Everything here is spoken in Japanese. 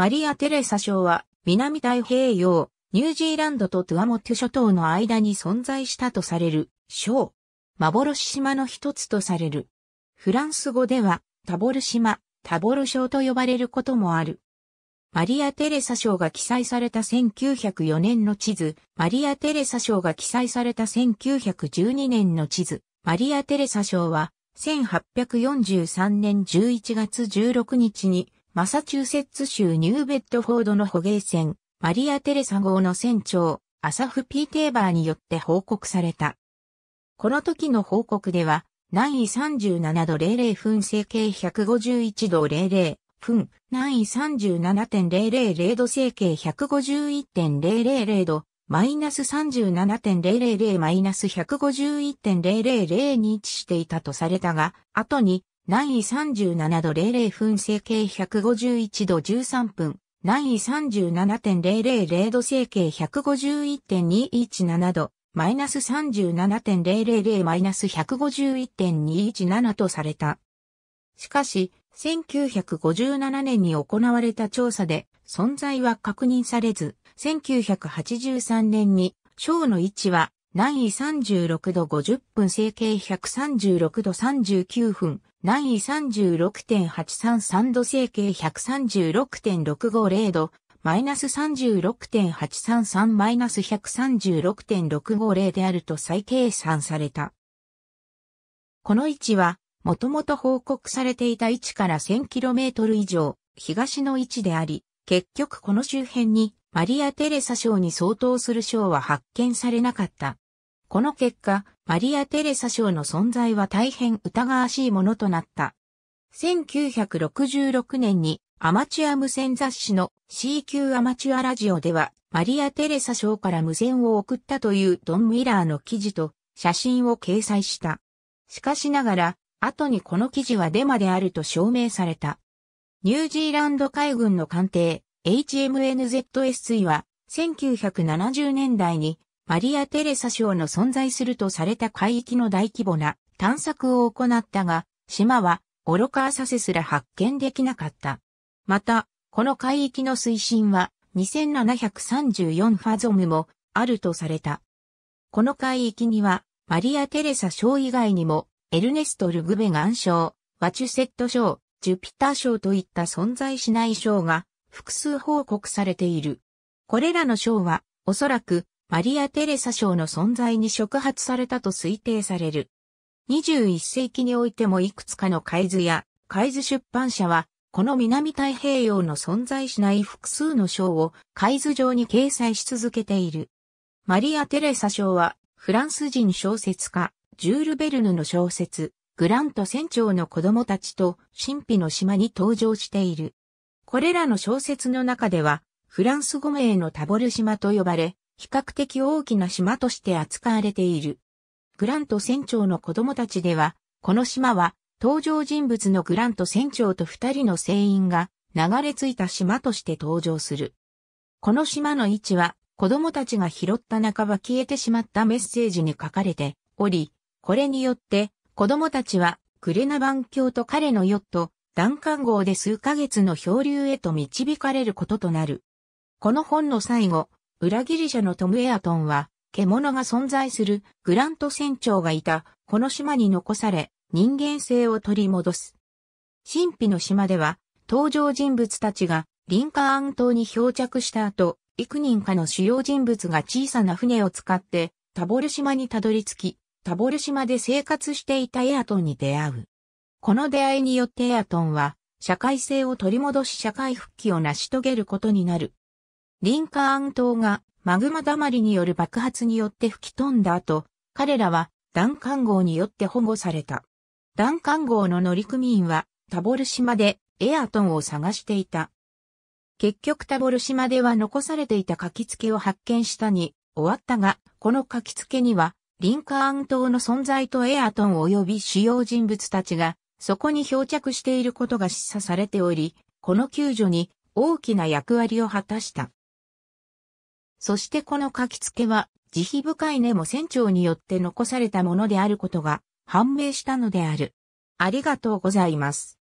マリア・テレサ賞は南太平洋、ニュージーランドとトゥアモテ諸島の間に存在したとされる賞。幻島の一つとされる。フランス語ではタボル島、タボル賞と呼ばれることもある。マリア・テレサ賞が記載された1904年の地図、マリア・テレサ賞が記載された1912年の地図、マリア・テレサ賞は1843年11月16日にマサチューセッツ州ニューベッドフォードの捕鯨船、マリア・テレサ号の船長、アサフ・ピーテーバーによって報告された。この時の報告では、南緯37度00分整形151度00分、南緯37.000度整形151.000度、マイナス37.000マイナス151.00に位置していたとされたが、後に南緯37度00分整形151度13分、南緯37.000度整形151.217度、マイナス37.000マイナス151.217とされた。しかし、1957年に行われた調査で存在は確認されず、1983年に章の位置は南緯36度50分整形136度39分、南緯36.833度整形136.650度、マイナス36.833マイナス136.650であると再計算された。この位置は、もともと報告されていた位置から 1000km 以上、東の位置であり、結局この周辺にマリア・テレサ賞に相当する賞は発見されなかった。この結果、マリア・テレサ賞の存在は大変疑わしいものとなった。1966年にアマチュア無線雑誌の C 級アマチュアラジオではマリア・テレサ賞から無線を送ったというドン・ミラーの記事と写真を掲載した。しかしながら、後にこの記事はデマであると証明された。ニュージーランド海軍の艦艇 HMNZS3 は1970年代にマリア・テレサ省の存在するとされた海域の大規模な探索を行ったが、島は愚か浅瀬すら発見できなかった。また、この海域の水深は2734ファゾムもあるとされた。この海域にはマリア・テレサ賞以外にもエルネスト・ルグベガン賞、ワチュセット賞、ジュピター賞といった存在しない賞が複数報告されている。これらの賞は、おそらく、マリア・テレサ賞の存在に触発されたと推定される。21世紀においてもいくつかの海図や海図出版社は、この南太平洋の存在しない複数の賞を海図上に掲載し続けている。マリア・テレサ賞は、フランス人小説家、ジュール・ベルヌの小説、グラント船長の子供たちと神秘の島に登場している。これらの小説の中では、フランス語名のタボル島と呼ばれ、比較的大きな島として扱われている。グラント船長の子供たちでは、この島は、登場人物のグラント船長と二人の船員が流れ着いた島として登場する。この島の位置は、子供たちが拾った半ば消えてしまったメッセージに書かれており、これによって、子供たちは、グレナバン教と彼のヨット、弾丸号で数ヶ月の漂流へと導かれることとなる。この本の最後、裏ギリシャのトム・エアトンは、獣が存在するグラント船長がいたこの島に残され、人間性を取り戻す。神秘の島では、登場人物たちがリンカーン島に漂着した後、幾人かの主要人物が小さな船を使って、タボル島にたどり着き、タボル島で生活していたエアトンに出会う。この出会いによってエアトンは、社会性を取り戻し社会復帰を成し遂げることになる。リンカーン島がマグマ溜りによる爆発によって吹き飛んだ後、彼らはダンカン号によって保護された。ダンカン号の乗組員はタボル島でエアトンを探していた。結局タボル島では残されていた書き付けを発見したに終わったが、この書き付けにはリンカーン島の存在とエアトン及び主要人物たちがそこに漂着していることが示唆されており、この救助に大きな役割を果たした。そしてこの書き付けは、慈悲深い根も船長によって残されたものであることが判明したのである。ありがとうございます。